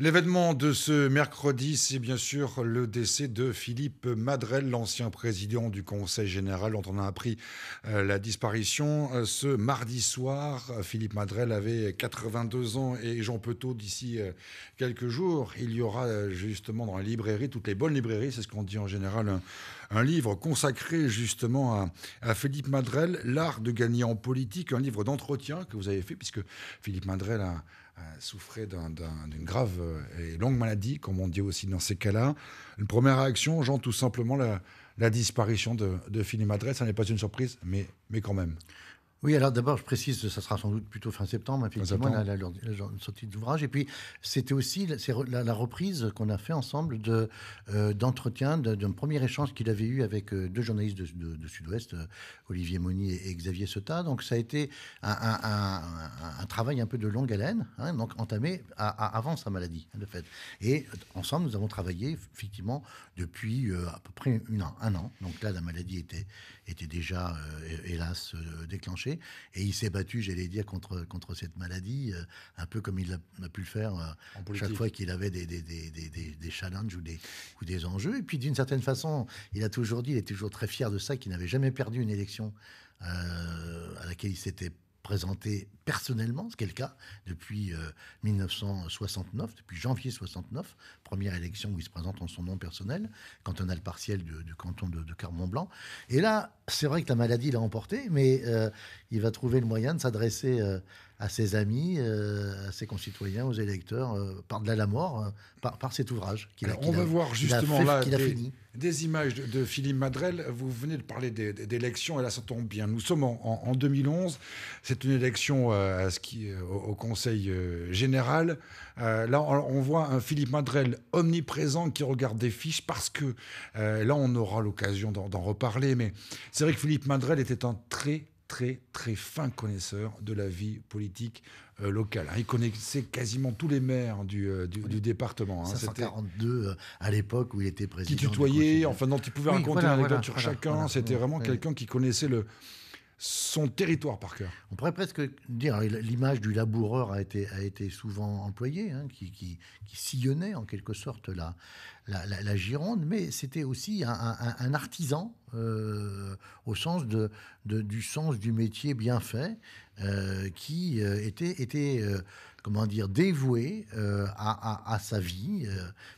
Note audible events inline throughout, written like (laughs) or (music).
L'événement de ce mercredi, c'est bien sûr le décès de Philippe Madrel, l'ancien président du Conseil général dont on a appris euh, la disparition euh, ce mardi soir. Philippe Madrel avait 82 ans et Jean Petot d'ici euh, quelques jours. Il y aura justement dans la librairie, toutes les bonnes librairies, c'est ce qu'on dit en général, un, livre consacré justement à, à Philippe Madrel, L'art de gagner en politique, un livre d'entretien que vous avez fait puisque Philippe Madrel a euh, souffrait d'une grave euh, et longue maladie, comme on dit aussi dans ces cas-là. Une première réaction, genre tout simplement la, disparition de, de Philippe ça n'est pas une surprise, mais quand même. Oui, alors d'abord, je précise, ça sera sans doute plutôt fin septembre, effectivement, la, la, la, la sortie d'ouvrage. Et puis, c'était aussi la, reprise qu'on a fait ensemble de, euh, d'entretien, d'un premier échange qu'il avait eu avec euh, deux journalistes de, Sud-Ouest, euh, Olivier Monnier et, Xavier Sota. Donc, ça a été un, travail un peu de longue haleine, hein, donc entamé avant sa maladie, hein, de fait. Et ensemble, nous avons travaillé, effectivement, depuis à peu près un an. Donc là, la maladie était, était déjà, euh, hélas, euh, déclenché. Et il s'est battu, j'allais dire, contre, contre cette maladie, euh, un peu comme il a, pu le faire chaque fois qu'il avait des, des, des, challenges ou des, ou des enjeux. Et puis, d'une certaine façon, il a toujours dit, il est toujours très fier de ça, qu'il n'avait jamais perdu une élection à laquelle il s'était présenté personnellement, ce qui est le cas depuis 1969, euh, depuis janvier 69, première élection où il se présente en son nom personnel, cantonal partiel du, canton de, de blanc Et là, c'est vrai que la maladie l'a emporté, mais euh, il va trouver le moyen de s'adresser euh, à ses amis, euh, à ses concitoyens, aux électeurs, euh, par-delà la mort, euh, par, cet ouvrage. qu'il A, fait on va voir justement là des, images de, Philippe Madrel. Vous venez de parler d'élections, et là ça tombe bien. Nous sommes en, 2011. C'est une élection à ce qui, au, Conseil général. là, on, on, voit un Philippe Madrel omniprésent qui regarde des fiches parce que là, on aura l'occasion d'en reparler. Mais c'est vrai que Philippe Madrel était un très très très fin connaisseur de la vie politique euh, locale. Hein, il connaissait quasiment tous les maires du, euh, du, département. Hein. 542 euh, à l'époque où il était président. Qui tutoyait, enfin dont il pouvait raconter une anecdote sur chacun. C'était vraiment quelqu'un qui connaissait le, son territoire par cœur. On pourrait presque dire, hein, l'image du laboureur a été, a été souvent employée, hein, qui, sillonnait en quelque sorte la, la, Gironde, mais c'était aussi un, artisan euh, au sens de, du sens du métier bien fait, euh, qui euh, était, était comment dire, dévoué à, sa vie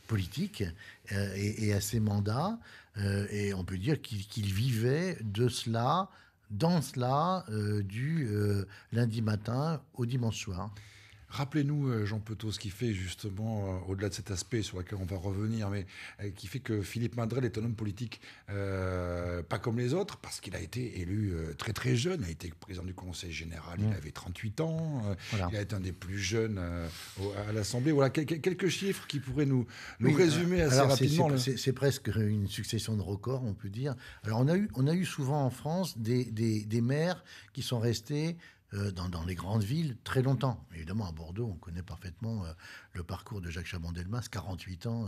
politique et, à ses mandats, et on peut dire qu'il vivait de cela dans cela euh, du euh, lundi matin au dimanche soir. Rappelez-nous, euh, Jean Petot, ce qui fait justement, euh, au-delà de cet aspect sur lequel on va revenir, mais euh, qui fait que Philippe Madrel est un homme politique pas comme les autres, parce qu'il a été élu très très jeune, a été président du Conseil général, il mmh. avait 38 ans, il a été un des plus jeunes à l'Assemblée. Voilà quelques chiffres qui pourraient nous, résumer assez rapidement. C'est presque une succession de records, on peut dire. Alors on a eu, on a eu souvent en France des maires qui sont restés euh, dans, les grandes villes très longtemps. Évidemment, à Bordeaux, on connaît parfaitement euh, le parcours de Jacques Chaban-Delmas, 48 ans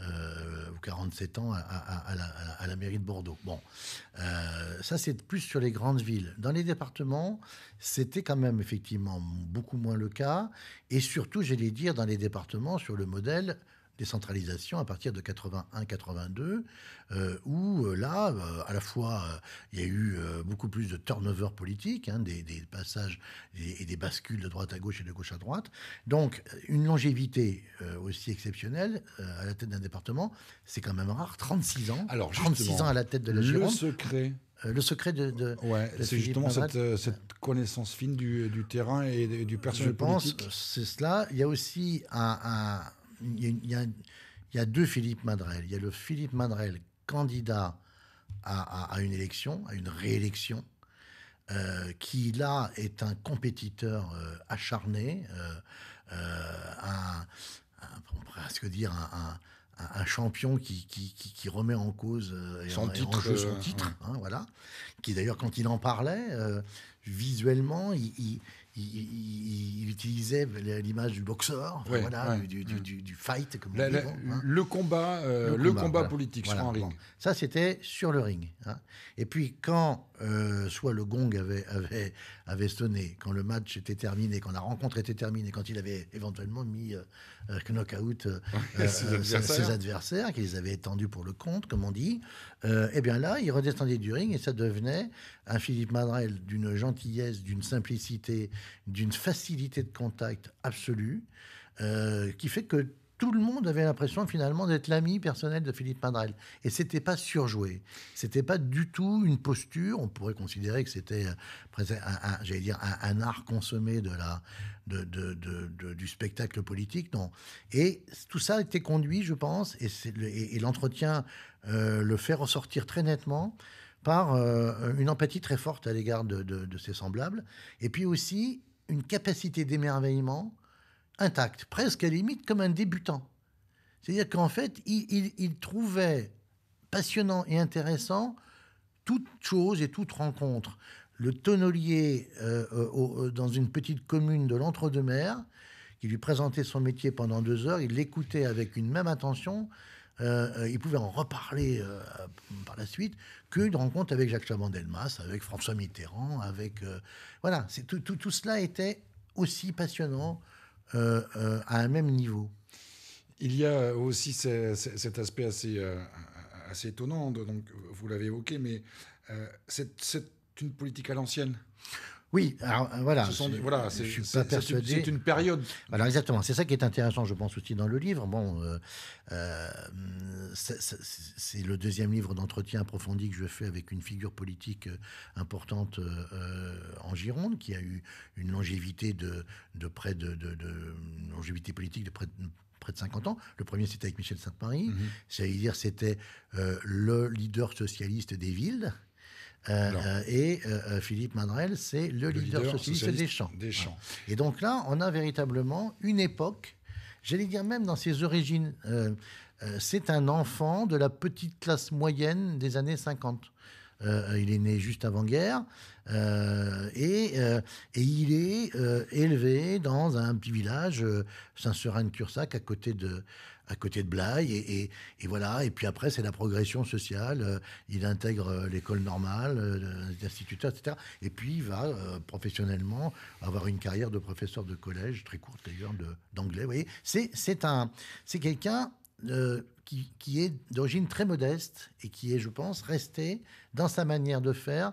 euh, ou 47 ans à, la, à, la, mairie de Bordeaux. Bon, ça c'est plus sur les grandes villes. Dans les départements, c'était quand même effectivement beaucoup moins le cas. Et surtout, j'allais dire, dans les départements, sur le modèle décentralisation à partir de 81-82, euh, où euh, là, euh, à la fois, euh, il y a eu beaucoup plus de turnover politique, hein, des, passages et, des bascules de droite à gauche et de gauche à droite. Donc, une longévité aussi exceptionnelle à la tête d'un département, c'est quand même rare, 36 ans. Alors, 36 ans à la tête de la Gironde. Le secret le secret de. ouais, c'est justement cette, cette, connaissance fine du, terrain et, du personnel Je pense, c'est cela. Il y a aussi un il y, a, deux Philippe Madrel. Il y a le Philippe Madrel candidat à, une élection, à une réélection, euh, qui là est un compétiteur euh, acharné, euh, euh, un, un, dire un, champion qui, qui, remet en cause son, titre, son titre, voilà. Qui d'ailleurs, quand il en parlait, visuellement, il, il, il, utilisait l'image du boxeur, ouais, voilà, ouais, du, du, ouais. du, du, fight, comme la, on dit, la, hein. le, combat, euh, le combat, le combat, voilà. politique voilà, sur un ring. Ça, c'était sur le ring. Hein. Et puis, quand euh, soit le gong avait, avait, avait sonné, quand le match était terminé, quand la rencontre était terminée, quand il avait éventuellement mis euh, euh, knock-out euh, (laughs) ses, adversaires. qu'il les qu'ils avaient étendus pour le compte, comme on dit, eh bien là, il redescendait du ring et ça devenait un Philippe Madrel d'une gentillesse, d'une simplicité, d'une facilité de contact absolue, qui fait que tout le monde avait l'impression finalement d'être l'ami personnel de Philippe Madrel. Et c'était pas surjoué. C'était pas du tout une posture. On pourrait considérer que c'était, euh, dire, un, art consommé de la, du spectacle politique. Non. Et tout ça a été conduit, je pense, et, l'entretien euh, le, fait ressortir très nettement par euh, une empathie très forte à l'égard de, ses semblables, et puis aussi une capacité d'émerveillement intact, presque à limite comme un débutant. C'est-à-dire qu'en fait, il, trouvait passionnant et intéressant toute chose et toute rencontre. Le tonnelier euh, euh, euh, dans une petite commune de l'entre-deux-mers, qui lui présentait son métier pendant deux heures, il l'écoutait avec une même attention, il pouvait en reparler par la suite qu'une rencontre avec Jacques Chaban-Delmas, avec François Mitterrand, avec voilà, c'est tout, cela était aussi passionnant euh, euh, à un même niveau. Il y a aussi cet aspect assez, euh, assez étonnant, donc vous l'avez évoqué, mais c'est une politique à l'ancienne. Oui, alors voilà. suis pas persuadé. C'est une période. Alors exactement. C'est ça qui est intéressant, je pense aussi dans le livre. Bon, euh, euh, c'est le deuxième livre d'entretien approfondi que je fais avec une figure politique euh, importante en Gironde, qui a eu une longévité de, près de, longévité politique de près de 50 ans. Le premier, c'était avec Michel Sainte-Marie. C'est-à-dire, mm-hmm. c'était le leader socialiste des villes. Euh, euh, et euh, Philippe Madrel, c'est le, leader, socialiste, des champs. Et donc là, on a véritablement une époque, j'allais dire même dans ses origines, c'est un enfant de la petite classe moyenne des années 50. Euh, il est né juste avant-guerre. Euh, et, euh, et, il est élevé dans un petit village, Saint-Seurin-de-Cursac, à côté de à côté de Blaye. Et, et, voilà. Et puis après, c'est la progression sociale. il intègre l'école normale, l'instituteur, etc. Et puis, il va professionnellement avoir une carrière de professeur de collège, très courte d'ailleurs, d'anglais. Vous voyez, c'est quelqu'un euh, qui, est d'origine très modeste et qui est, je pense, resté dans sa manière de faire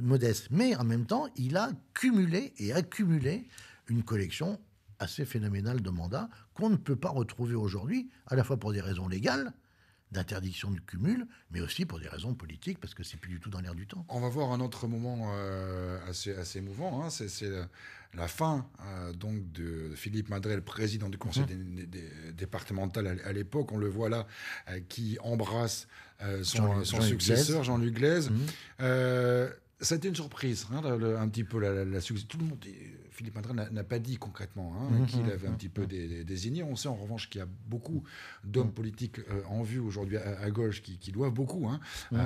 modeste. Mais en même temps, il a cumulé et accumulé une collection assez phénoménale de mandats qu'on ne peut pas retrouver aujourd'hui, à la fois pour des raisons légales, d'interdiction du cumul, mais aussi pour des raisons politiques, parce que c'est plus du tout dans l'air du temps. On va voir un autre moment euh, assez, assez émouvant, hein. c'est la fin euh, donc de Philippe le président du conseil mmh. départemental à l'époque, on le voit là, euh, qui embrasse son, successeur, Jean-Luc Glaise. Mmh. — Ça a été une surprise, hein, un petit peu la, la, Tout le monde, Philippe Madrel n'a pas dit concrètement hein, mm-hmm. qu'il avait un mm-hmm. petit peu désigné. On sait en revanche qu'il y a beaucoup d'hommes mm. politiques euh, en vue aujourd'hui à, gauche qui, doivent beaucoup hein, mm-hmm.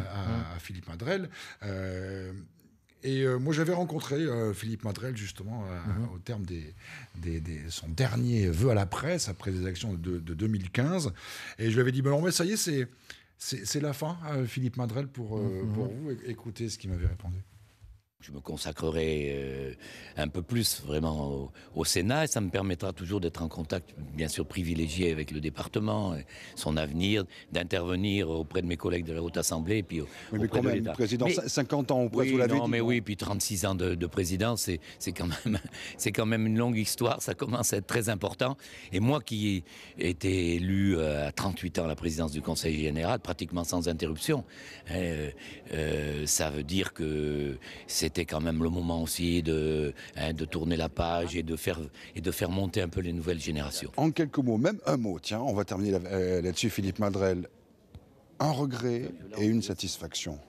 à, Philippe Madrel. Euh, et euh, moi, j'avais rencontré Philippe Madrel, justement, au terme de son dernier vœu à la presse, après les élections de, de, 2015. Et je lui avais dit, ben mais ça y est, c'est c'est la fin, euh, Philippe Madrel, euh, mhm. pour, vous. écouter ce qu'il m'avait répondu. Je me consacrerai euh, un peu plus vraiment au, Sénat et ça me permettra toujours d'être en contact, bien sûr privilégié avec le département, euh, son avenir, d'intervenir auprès de mes collègues de la Haute Assemblée. Et puis, oui, mais quand même, président, 50 ans auprès de vous l'avez Non, mais oui, puis 36 ans de, de président, c'est quand, même, (laughs) quand même une longue histoire, ça commence à être très important. Et moi qui ai été élu euh, à 38 ans à la présidence du Conseil général, pratiquement sans interruption, hein, ça veut dire que c'est c'était quand même le moment aussi hein, de, tourner la page et de, faire, et de faire monter un peu les nouvelles générations. En quelques mots, même un mot, tiens, on va terminer euh, là-dessus, Philippe Madrel. Un regret et une satisfaction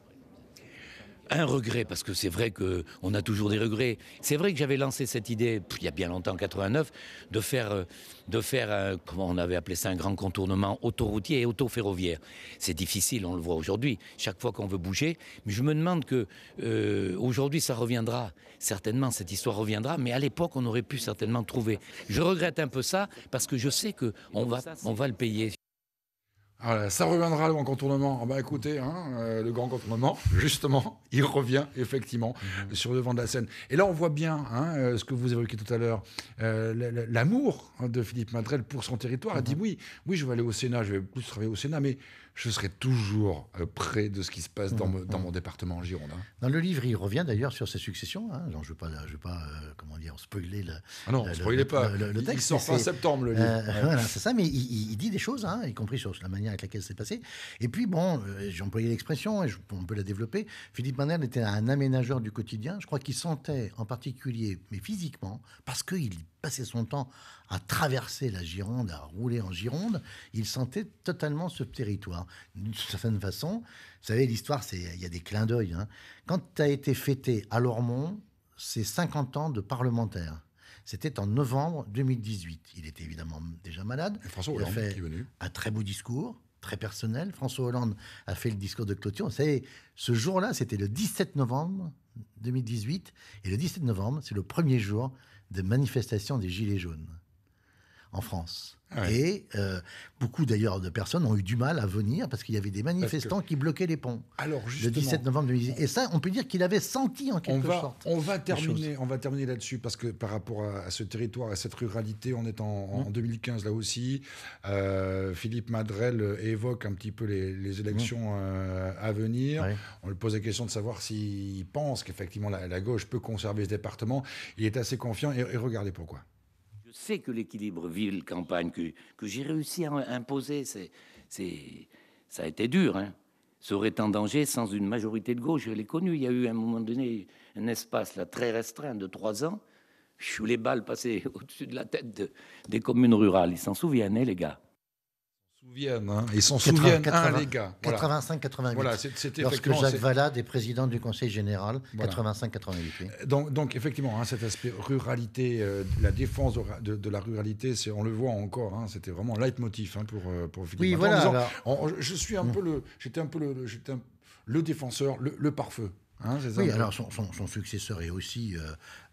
un regret, parce que c'est vrai qu'on a toujours des regrets. C'est vrai que j'avais lancé cette idée, il y a bien longtemps, en 89, de faire, euh, de faire un, comment on avait appelé ça, un grand contournement autoroutier et auto-ferroviaire. C'est difficile, on le voit aujourd'hui, chaque fois qu'on veut bouger. Mais je me demande que euh, aujourd'hui, ça reviendra. Certainement, cette histoire reviendra, mais à l'époque, on aurait pu certainement trouver. Je regrette un peu ça, parce que je sais qu'on va, on va le payer. Ah ça reviendra ah bah, hein, euh, le grand contournement. écoutez, le grand contournement, justement, (laughs) il revient effectivement mhm. sur le devant de la scène. Et là, on voit bien hein, euh, ce que vous évoquiez tout à l'heure, euh, l'amour hein, de Philippe Madrel pour son territoire. Il dit mhm. oui, oui, je vais aller au Sénat, je vais plus travailler au Sénat, mais je serai toujours euh, près de ce qui se passe dans, mmh, mmh. mon département en Gironde. Hein. Dans le livre, il revient d'ailleurs sur ses successions. Hein. je ne veux pas, euh, comment dire, spoiler le, ah texte. Il sort fin septembre, le euh, livre. (laughs) c'est ça, mais il, dit des choses, hein, y compris sur la manière avec laquelle c'est passé. Et puis, bon, j'ai employé l'expression, on peut la développer. Philippe Manel était un aménageur du quotidien. Je crois qu'il sentait en particulier, mais physiquement, parce qu'il passait son temps à traverser la Gironde, à rouler en Gironde, il sentait totalement ce territoire. D'une certaine façon, vous savez, l'histoire, c'est il y a des clins d'œil. Hein. Quand a été fêté à Lormont, c'est 50 ans de parlementaire. C'était en novembre 2018. Il était évidemment déjà malade. François Hollande a fait un très beau discours, très personnel. François Hollande a fait le discours de clôture. Vous savez, ce jour-là, c'était le 17 novembre 2018. Et le 17 novembre, c'est le premier jour des manifestations des Gilets jaunes en France. Et euh, beaucoup d'ailleurs de personnes ont eu du mal à venir parce qu'il y avait des manifestants qui bloquaient les ponts. Alors le 17 novembre 2018. Et ça, on peut dire qu'il avait senti en quelque on va, sorte. On va terminer, on va terminer là-dessus parce que par rapport à, ce territoire, à cette ruralité, on est en, 2015 mm. là aussi. Euh, Philippe Madrel évoque un petit peu les, élections mm. euh, à venir. On lui pose la question de savoir s'il pense qu'effectivement la, gauche peut conserver ce département. Il est assez confiant et regardez pourquoi c'est que l'équilibre ville-campagne que, j'ai réussi à imposer, c'est, c'est, ça a été dur, serait hein. en danger sans une majorité de gauche. Je l'ai connu. Il y a eu à un moment donné un espace là, très restreint de trois ans. Je suis les balles passées (laughs) au-dessus de la tête des communes rurales. Ils s'en souviennent, les gars souviennent, hein. ils s'en souviennent, 80, hein, les gars. 85-88. Voilà, c'était Lorsque Jacques Vallade est président du Conseil général, 85-88. Donc, effectivement, hein, cet aspect ruralité, euh, la défense de, la ruralité, on le voit encore, c'était vraiment leitmotiv pour, euh, pour Philippe. Oui, voilà. je suis un mm. peu le... J'étais un peu le... le défenseur, le, le pare-feu. Hein, oui, alors son, successeur est aussi euh,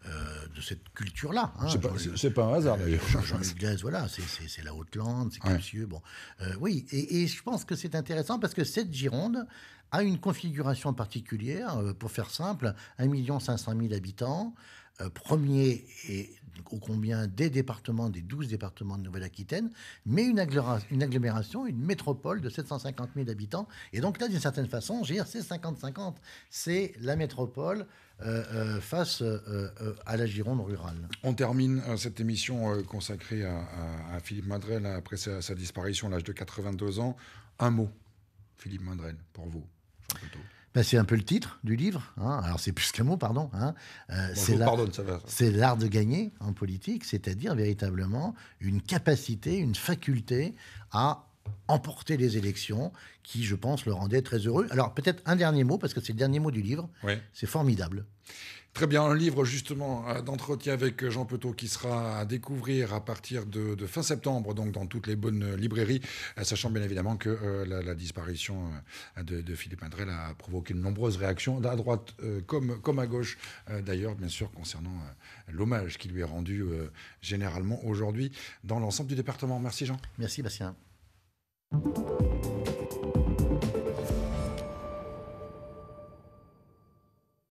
euh, de cette culture-là. Hein, c'est pas, un hasard d'ailleurs. Jean-Luc voilà, c'est la Haute-Lande, c'est Capsieux. Bon, euh, oui, et, et, je pense que c'est intéressant parce que cette Gironde a une configuration particulière, pour faire simple, 1 500 000 habitants, euh, premier et ô combien des départements, des 12 départements de Nouvelle-Aquitaine, mais une agglomération, une métropole de 750 000 habitants. Et donc là, d'une certaine façon, j'ai c'est 50-50. C'est la métropole euh, euh, face à la Gironde rurale. On termine cette émission consacrée à, Philippe Madrel après sa, disparition à l'âge de 82 ans. Un mot, Philippe Madrel, pour vous, Jean bah, c'est un peu le titre du livre. Hein. Alors, c'est plus qu'un mot, pardon. Hein. Euh, c'est l'art de gagner en politique, c'est-à-dire véritablement une capacité, une faculté à emporter les élections, qui, je pense, le rendait très heureux. Alors, peut-être un dernier mot, parce que c'est le dernier mot du livre. C'est formidable. Très bien, un livre justement euh, d'entretien avec Jean Petot qui sera à découvrir à partir de, fin septembre, donc dans toutes les bonnes librairies, euh, sachant bien évidemment que euh, la, disparition de, Philippe Andrel a provoqué de nombreuses réactions, à droite comme, comme à gauche d'ailleurs, bien sûr, concernant l'hommage qui lui est rendu généralement aujourd'hui dans l'ensemble du département. Merci Jean. Merci Bastien.